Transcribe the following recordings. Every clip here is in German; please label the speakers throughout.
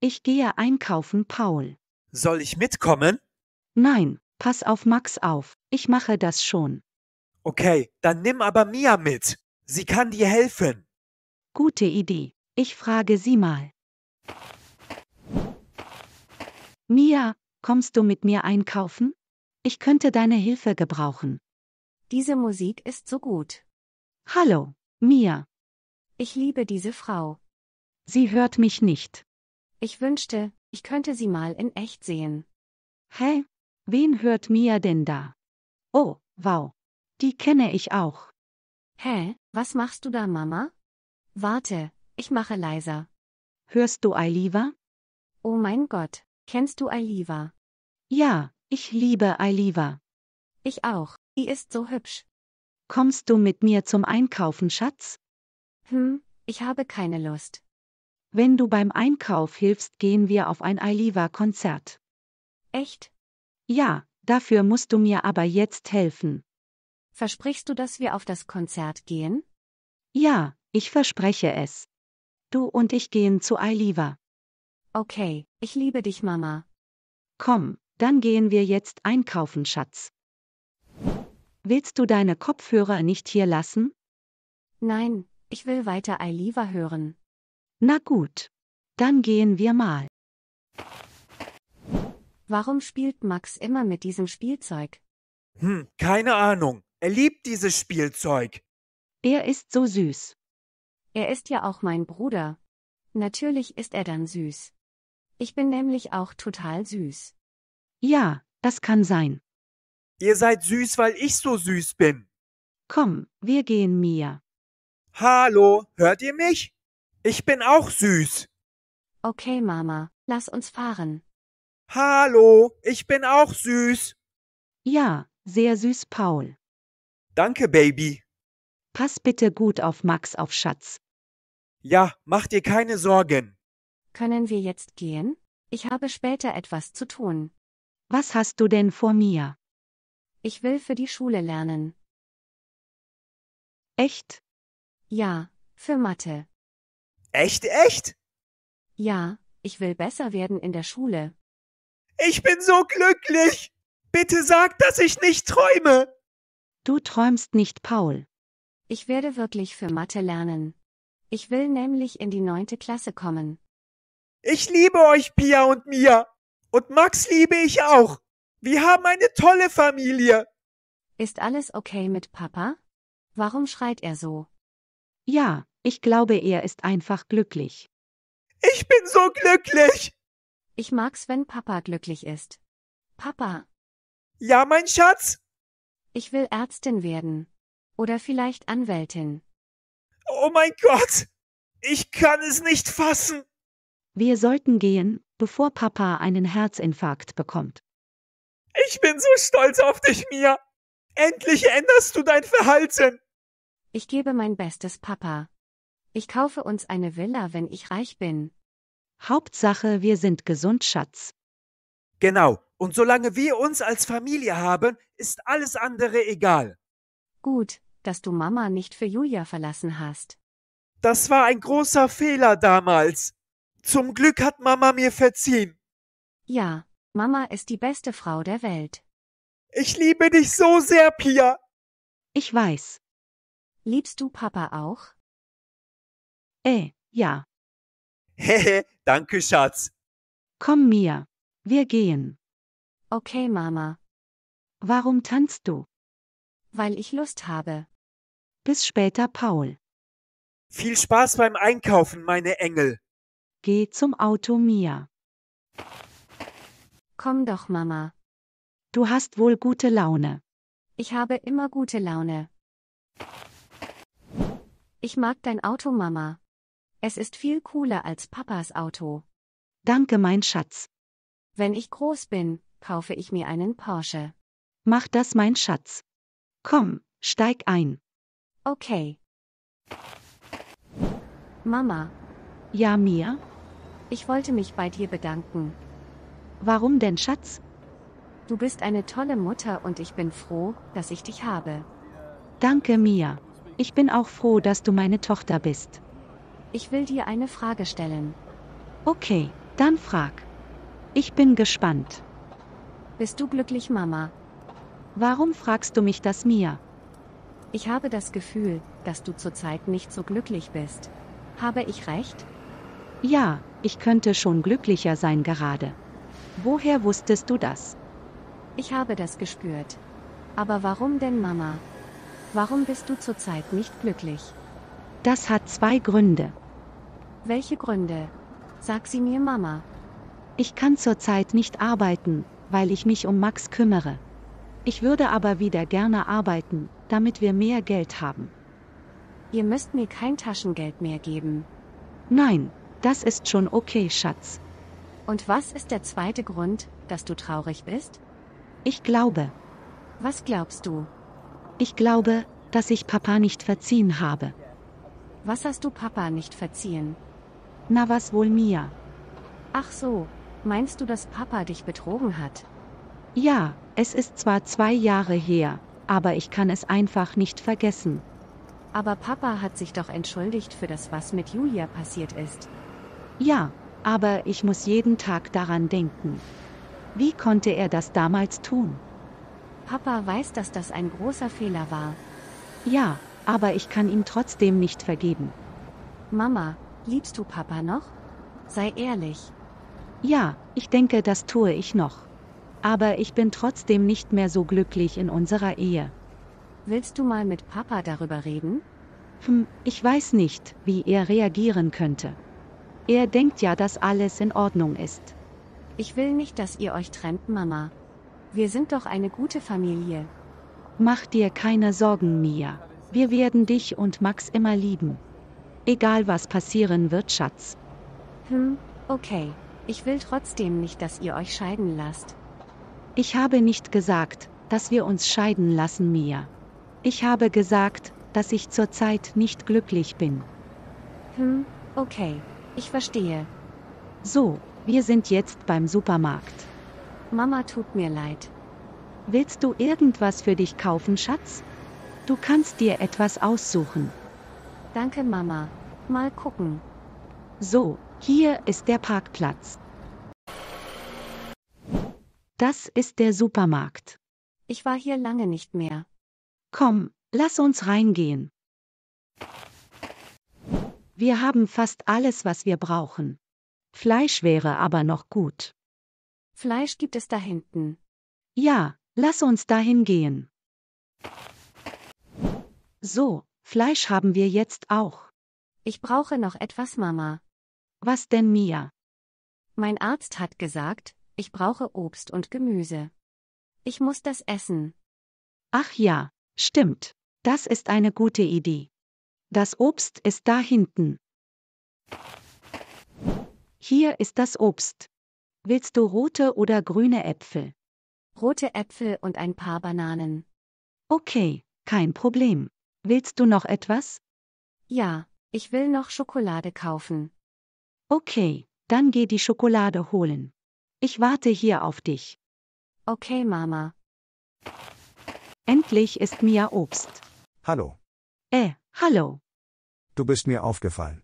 Speaker 1: Ich gehe einkaufen, Paul. Soll ich
Speaker 2: mitkommen?
Speaker 1: Nein, pass auf Max auf. Ich mache das schon.
Speaker 2: Okay, dann nimm aber Mia mit. Sie kann dir helfen.
Speaker 1: Gute Idee. Ich frage sie mal. Mia, kommst du mit mir einkaufen? Ich könnte deine Hilfe gebrauchen. Diese Musik ist so gut. Hallo, Mia. Ich liebe diese Frau. Sie hört mich nicht. Ich wünschte, ich könnte sie mal in echt sehen. Hä? Wen hört Mia denn da? Oh, wow. Die kenne ich auch. Hä, was machst du da, Mama? Warte, ich mache leiser. Hörst du Ailiva? Oh mein Gott, kennst du Ailiva? Ja, ich liebe Ailiva. Ich auch, die ist so hübsch. Kommst du mit mir zum Einkaufen, Schatz? Hm, ich habe keine Lust. Wenn du beim Einkauf hilfst, gehen wir auf ein Ailiva-Konzert. Echt? Ja, dafür musst du mir aber jetzt helfen. Versprichst du, dass wir auf das Konzert gehen? Ja, ich verspreche es. Du und ich gehen zu Ailiva. Okay, ich liebe dich, Mama. Komm, dann gehen wir jetzt einkaufen, Schatz. Willst du deine Kopfhörer nicht hier lassen? Nein, ich will weiter Ailiva hören. Na gut. Dann gehen wir mal. Warum spielt Max immer mit diesem Spielzeug?
Speaker 2: Hm, keine Ahnung. Er liebt dieses Spielzeug.
Speaker 1: Er ist so süß. Er ist ja auch mein Bruder. Natürlich ist er dann süß. Ich bin nämlich auch total süß. Ja, das kann sein.
Speaker 2: Ihr seid süß, weil ich so süß bin. Komm, wir gehen, mir. Hallo, hört ihr mich? Ich bin auch süß. Okay, Mama, lass uns fahren. Hallo, ich bin auch süß.
Speaker 1: Ja, sehr süß, Paul.
Speaker 2: Danke, Baby.
Speaker 1: Pass bitte gut
Speaker 2: auf Max auf Schatz. Ja, mach dir keine Sorgen.
Speaker 1: Können wir jetzt gehen? Ich habe später etwas zu tun. Was hast du denn vor mir? Ich will für die Schule lernen. Echt? Ja, für Mathe. Echt, echt? Ja, ich will besser werden in der Schule.
Speaker 2: Ich bin so glücklich. Bitte sag,
Speaker 1: dass ich nicht träume. Du träumst nicht, Paul. Ich werde wirklich für Mathe lernen. Ich will nämlich in die neunte Klasse kommen.
Speaker 2: Ich liebe euch, Pia und Mia. Und Max liebe ich auch. Wir haben eine tolle Familie.
Speaker 1: Ist alles okay mit Papa? Warum schreit er so? Ja, ich glaube, er ist einfach glücklich. Ich bin so glücklich. Ich mag's, wenn Papa glücklich ist. Papa. Ja, mein Schatz. Ich will Ärztin werden. Oder vielleicht Anwältin.
Speaker 2: Oh mein Gott. Ich kann es nicht fassen.
Speaker 1: Wir sollten gehen, bevor Papa einen Herzinfarkt bekommt.
Speaker 2: Ich bin so stolz auf dich, Mia. Endlich änderst du dein Verhalten.
Speaker 1: Ich gebe mein Bestes, Papa. Ich kaufe uns eine Villa, wenn ich reich bin. Hauptsache, wir sind gesund, Schatz.
Speaker 2: Genau, und solange wir uns als Familie haben, ist alles andere egal.
Speaker 1: Gut, dass du Mama nicht für Julia verlassen
Speaker 2: hast. Das war ein großer Fehler damals. Zum Glück hat Mama mir verziehen.
Speaker 1: Ja, Mama ist die beste Frau der Welt.
Speaker 2: Ich liebe dich so sehr, Pia.
Speaker 1: Ich weiß. Liebst du Papa auch? Äh, ja.
Speaker 2: Hehe, danke, Schatz.
Speaker 1: Komm, Mia. Wir gehen. Okay, Mama. Warum tanzt du? Weil ich Lust habe. Bis später, Paul.
Speaker 2: Viel Spaß beim Einkaufen, meine Engel.
Speaker 1: Geh zum Auto, Mia. Komm doch, Mama. Du hast wohl gute Laune. Ich habe immer gute Laune. Ich mag dein Auto, Mama. Es ist viel cooler als Papas Auto. Danke, mein Schatz. Wenn ich groß bin, kaufe ich mir einen Porsche. Mach das, mein Schatz. Komm, steig ein. Okay. Mama. Ja, Mia? Ich wollte mich bei dir bedanken. Warum denn, Schatz? Du bist eine tolle Mutter und ich bin froh, dass ich dich habe. Danke, Mia. Ich bin auch froh, dass du meine Tochter bist. Ich will dir eine Frage stellen. Okay, dann frag. Ich bin gespannt. Bist du glücklich, Mama? Warum fragst du mich das, mir? Ich habe das Gefühl, dass du zurzeit nicht so glücklich bist. Habe ich recht? Ja, ich könnte schon glücklicher sein gerade. Woher wusstest du das? Ich habe das gespürt. Aber warum denn, Mama? Warum bist du zurzeit nicht glücklich? Das hat zwei Gründe. Welche Gründe? Sag sie mir, Mama. Ich kann zurzeit nicht arbeiten, weil ich mich um Max kümmere. Ich würde aber wieder gerne arbeiten, damit wir mehr Geld haben. Ihr müsst mir kein Taschengeld mehr geben. Nein, das ist schon okay, Schatz. Und was ist der zweite Grund, dass du traurig bist? Ich glaube. Was glaubst du? Ich glaube, dass ich Papa nicht verziehen habe. Was hast du Papa nicht verziehen? Na was wohl mir? Ach so, meinst du, dass Papa dich betrogen hat? Ja, es ist zwar zwei Jahre her, aber ich kann es einfach nicht vergessen. Aber Papa hat sich doch entschuldigt für das, was mit Julia passiert ist. Ja, aber ich muss jeden Tag daran denken. Wie konnte er das damals tun? Papa weiß, dass das ein großer Fehler war. Ja, aber ich kann ihm trotzdem nicht vergeben. Mama, liebst du Papa noch? Sei ehrlich. Ja, ich denke, das tue ich noch. Aber ich bin trotzdem nicht mehr so glücklich in unserer Ehe. Willst du mal mit Papa darüber reden? Hm, ich weiß nicht, wie er reagieren könnte. Er denkt ja, dass alles in Ordnung ist. Ich will nicht, dass ihr euch trennt, Mama. Wir sind doch eine gute Familie. Mach dir keine Sorgen, Mia. Wir werden dich und Max immer lieben. Egal was passieren wird, Schatz. Hm, okay. Ich will trotzdem nicht, dass ihr euch scheiden lasst. Ich habe nicht gesagt, dass wir uns scheiden lassen, Mia. Ich habe gesagt, dass ich zurzeit nicht glücklich bin. Hm, okay. Ich verstehe. So, wir sind jetzt beim Supermarkt. Mama tut mir leid. Willst du irgendwas für dich kaufen, Schatz? Du kannst dir etwas aussuchen. Danke, Mama. Mal gucken. So, hier ist der Parkplatz. Das ist der Supermarkt. Ich war hier lange nicht mehr. Komm, lass uns reingehen. Wir haben fast alles, was wir brauchen. Fleisch wäre aber noch gut. Fleisch gibt es da hinten. Ja, lass uns dahin gehen. So, Fleisch haben wir jetzt auch. Ich brauche noch etwas, Mama. Was denn, Mia? Mein Arzt hat gesagt, ich brauche Obst und Gemüse. Ich muss das essen. Ach ja, stimmt. Das ist eine gute Idee. Das Obst ist da hinten. Hier ist das Obst. Willst du rote oder grüne Äpfel? Rote Äpfel und ein paar Bananen. Okay, kein Problem. Willst du noch etwas? Ja, ich will noch Schokolade kaufen. Okay, dann geh die Schokolade holen. Ich warte hier auf dich. Okay, Mama. Endlich ist Mia Obst. Hallo. Äh, hallo.
Speaker 2: Du bist mir aufgefallen.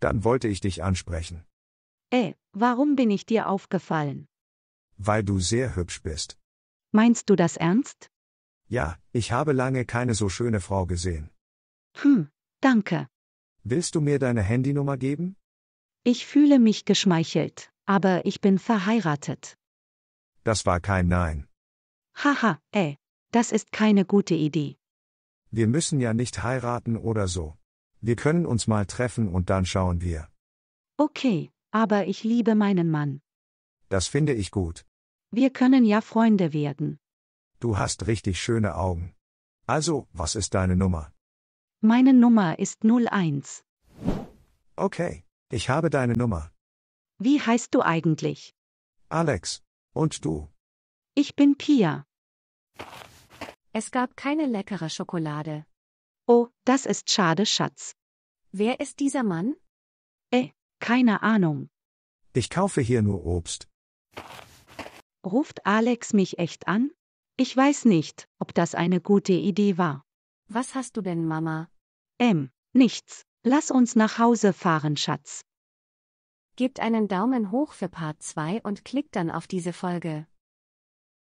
Speaker 2: Dann wollte ich dich ansprechen.
Speaker 1: Äh, warum bin ich dir aufgefallen?
Speaker 2: Weil du sehr hübsch bist.
Speaker 1: Meinst du das ernst?
Speaker 2: Ja, ich habe lange keine so schöne Frau gesehen.
Speaker 1: Hm, danke.
Speaker 2: Willst du mir deine Handynummer geben?
Speaker 1: Ich fühle mich geschmeichelt, aber ich bin verheiratet.
Speaker 2: Das war kein Nein.
Speaker 1: Haha, ey, das ist keine gute Idee.
Speaker 2: Wir müssen ja nicht heiraten oder so. Wir können uns mal treffen und dann schauen wir.
Speaker 1: Okay, aber ich liebe meinen Mann.
Speaker 2: Das finde ich gut.
Speaker 1: Wir können ja Freunde werden.
Speaker 2: Du hast richtig schöne Augen. Also, was ist deine Nummer?
Speaker 1: Meine Nummer ist
Speaker 2: 01. Okay, ich habe deine Nummer. Wie heißt du eigentlich? Alex. Und du?
Speaker 1: Ich bin Pia. Es gab keine leckere Schokolade. Oh, das ist schade, Schatz. Wer ist dieser Mann? Äh, keine Ahnung.
Speaker 2: Ich kaufe hier nur Obst.
Speaker 1: Ruft Alex mich echt an? Ich weiß nicht, ob das eine gute Idee war. Was hast du denn, Mama? Ähm, nichts. Lass uns nach Hause fahren, Schatz. Gebt einen Daumen hoch für Part 2 und klickt dann auf diese Folge.